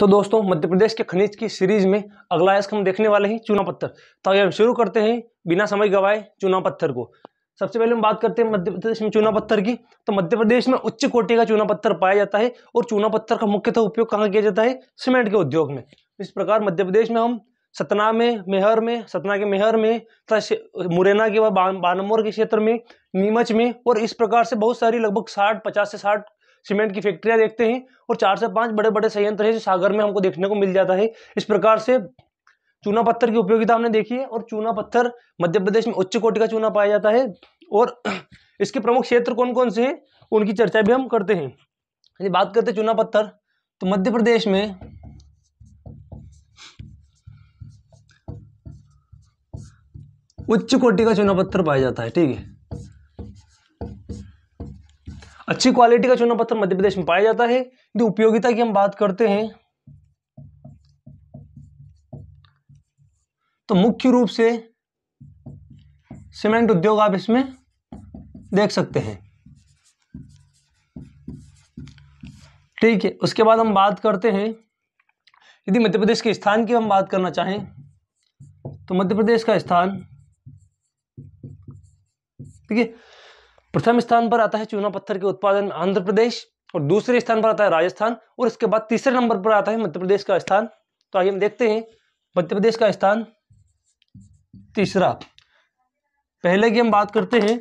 तो दोस्तों मध्य प्रदेश के खनिज की सीरीज में अगला इसका हम देखने वाले हैं चूना पत्थर तो हम शुरू करते हैं बिना समय गवाए चूना पत्थर को सबसे पहले हम बात करते हैं मध्य प्रदेश में चूना पत्थर की तो मध्य प्रदेश में उच्च कोटि का चूना पत्थर पाया जाता है और चूना पत्थर का मुख्यतः उपयोग कहाँ किया जाता है सीमेंट के उद्योग में इस प्रकार मध्य प्रदेश में हम सतना में मेहर में सतना के मेहर में तथा मुरैना के बाद बानमोर के क्षेत्र में नीमच में और इस प्रकार से बहुत सारी लगभग साठ पचास से साठ सीमेंट की फैक्ट्रियां देखते हैं और चार से पांच बड़े बड़े संयंत्र है जो सागर में हमको देखने को मिल जाता है इस प्रकार से चूना पत्थर की उपयोगिता हमने देखी है और चूना पत्थर मध्य प्रदेश में उच्च कोटि का चूना पाया जाता है और इसके प्रमुख क्षेत्र कौन कौन से हैं उनकी चर्चा भी हम करते हैं यदि बात करते चूना पत्थर तो मध्य प्रदेश में उच्च कोटि का चूना पत्थर पाया जाता है ठीक है अच्छी क्वालिटी का चूना पत्थर मध्य प्रदेश में पाया जाता है यदि उपयोगिता की हम बात करते हैं तो मुख्य रूप से सीमेंट उद्योग आप इसमें देख सकते हैं ठीक है उसके बाद हम बात करते हैं यदि मध्य प्रदेश के स्थान की हम बात करना चाहें तो मध्य प्रदेश का स्थान ठीक है प्रथम स्थान पर आता है चूना पत्थर के उत्पादन आंध्र प्रदेश और दूसरे स्थान पर आता है राजस्थान और इसके बाद तीसरे नंबर पर आता है मध्य प्रदेश का स्थान तो आइए हम देखते हैं मध्य प्रदेश का स्थान तीसरा पहले की हम बात करते हैं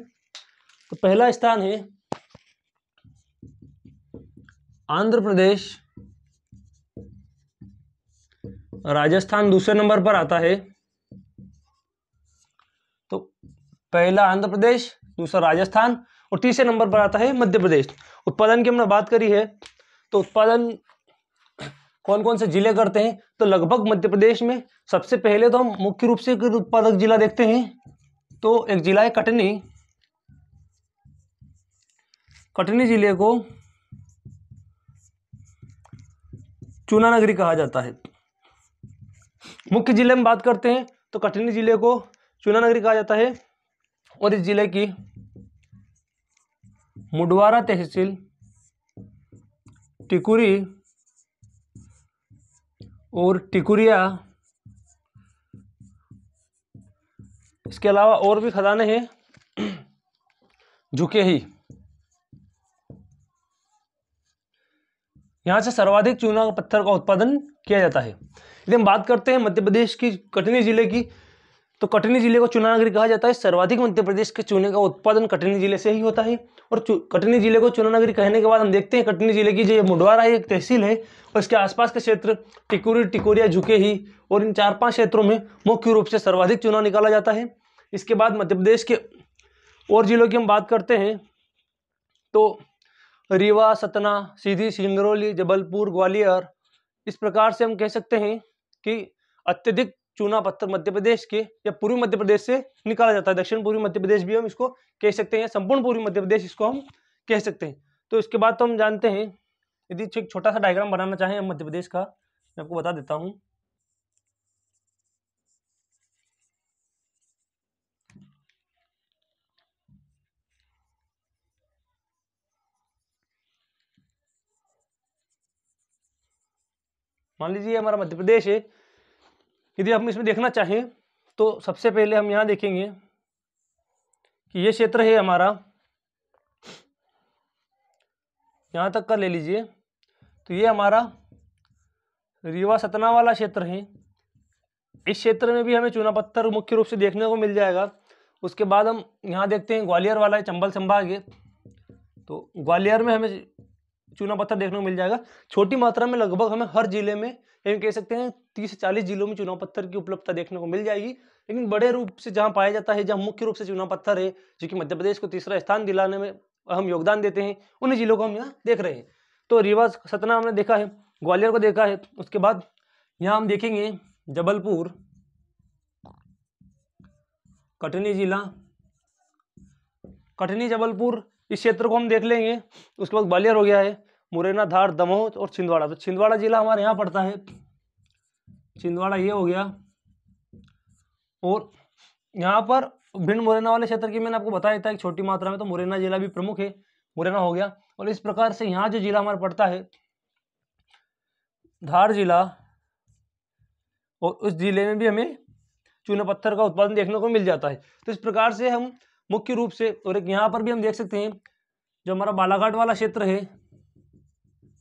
तो पहला स्थान है आंध्र प्रदेश राजस्थान दूसरे नंबर पर आता है तो पहला आंध्र प्रदेश दूसरा राजस्थान और तीसरे नंबर पर आता है मध्य प्रदेश उत्पादन की हमने बात करी है तो उत्पादन कौन कौन से जिले करते हैं तो लगभग मध्य प्रदेश में सबसे पहले तो हम मुख्य रूप से उत्पादक जिला देखते हैं तो एक जिला है कटनी कटनी जिले को चूना नगरी कहा जाता है मुख्य जिले में बात करते हैं तो कटनी जिले को चूना नगरी कहा जाता है और इस जिले की मुडवारा तहसील टिकुरी और टिकुरिया इसके अलावा और भी खजाने हैं झुके ही यहाँ से सर्वाधिक चूना पत्थर का उत्पादन किया जाता है यदि हम बात करते हैं मध्य प्रदेश की कटनी जिले की तो कटनी जिले को चूना नगरी कहा जाता है सर्वाधिक मध्य प्रदेश के चूने का उत्पादन कटनी जिले से ही होता है और कटनी जिले को चुनानगरी कहने के बाद हम देखते हैं कटनी जिले की जो ये मुडवारा है एक तहसील है और इसके आसपास के क्षेत्र टिकोरी टिकोरिया झुके ही और इन चार पांच क्षेत्रों में मुख्य रूप से सर्वाधिक चुनाव निकाला जाता है इसके बाद मध्य प्रदेश के और जिलों की हम बात करते हैं तो रीवा सतना सीधी सिंगरौली जबलपुर ग्वालियर इस प्रकार से हम कह सकते हैं कि अत्यधिक चूना पत्थर मध्य प्रदेश के या पूर्वी मध्य प्रदेश से निकाला जाता है दक्षिण पूर्वी मध्य प्रदेश भी हम इसको कह सकते हैं संपूर्ण पूर्वी मध्य प्रदेश इसको हम कह सकते हैं तो इसके बाद तो हम जानते हैं यदि एक छोटा सा डायग्राम बनाना चाहें हम मध्य प्रदेश का मैं आपको बता देता हूँ मान लीजिए हमारा मध्य प्रदेश है यदि हम इसमें देखना चाहें तो सबसे पहले हम यहाँ देखेंगे कि ये क्षेत्र है हमारा यहाँ तक का ले लीजिए तो ये हमारा रीवा सतना वाला क्षेत्र है इस क्षेत्र में भी हमें चूना पत्थर मुख्य रूप से देखने को मिल जाएगा उसके बाद हम यहाँ देखते हैं ग्वालियर वाला है चंबल संभाग है तो ग्वालियर में हमें चूना पत्थर देखने को मिल जाएगा छोटी मात्रा में लगभग हमें हर जिले में ये कह सकते हैं तीस से चालीस जिलों में चूना पत्थर की उपलब्धता देखने को मिल जाएगी लेकिन बड़े रूप से जहाँ पाया जाता है जहाँ मुख्य रूप से चूना पत्थर है जो कि मध्य प्रदेश को तीसरा स्थान दिलाने में हम योगदान देते हैं उन जिलों को हम यहाँ देख रहे हैं तो रीवा सतना हमने देखा है ग्वालियर को देखा है उसके बाद यहाँ हम देखेंगे जबलपुर कटनी जिला कटनी जबलपुर इस क्षेत्र को हम देख लेंगे उसके बाद ग्वालियर हो गया है मुरैना धार दमोह और छिंदवाड़ा तो छिंदवाड़ा जिला हमारे यहाँ पड़ता है छिंदवाड़ा ये हो गया और यहाँ पर भिंड मुरैना वाले क्षेत्र की मैंने आपको बताया था एक छोटी मात्रा में तो मुरैना जिला भी प्रमुख है मुरैना हो गया और इस प्रकार से यहाँ जो जिला हमारा पड़ता है धार जिला और उस जिले में भी हमें चूना पत्थर का उत्पादन देखने को मिल जाता है तो इस प्रकार से हम मुख्य रूप से और एक यहाँ पर भी हम देख सकते हैं जो हमारा बालाघाट वाला क्षेत्र है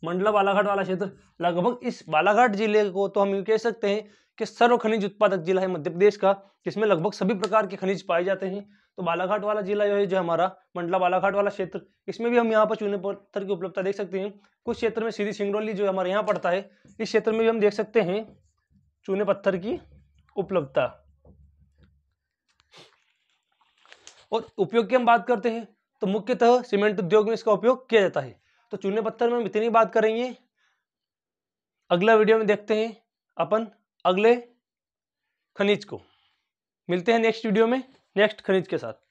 मंडला बालाघाट वाला क्षेत्र लगभग इस बालाघाट जिले को तो हम कह सकते हैं कि सर्व खनिज उत्पादक जिला है मध्य प्रदेश का जिसमें लगभग सभी प्रकार के खनिज पाए जाते हैं तो बालाघाट वाला जिला जो है जो हमारा मंडला बालाघाट वाला क्षेत्र इसमें भी हम यहाँ पर चूने पत्थर की उपलब्धता देख सकते हैं कुछ क्षेत्र में सीधी सिंगरौली जो हमारे यहाँ पड़ता है इस क्षेत्र में भी हम देख सकते हैं चूने पत्थर की उपलब्धता और उपयोग की हम बात करते हैं तो मुख्यतः सीमेंट उद्योग में इसका उपयोग किया जाता है तो चूने पत्थर में हम इतनी बात करेंगे अगला वीडियो में देखते हैं अपन अगले खनिज को मिलते हैं नेक्स्ट वीडियो में नेक्स्ट खनिज के साथ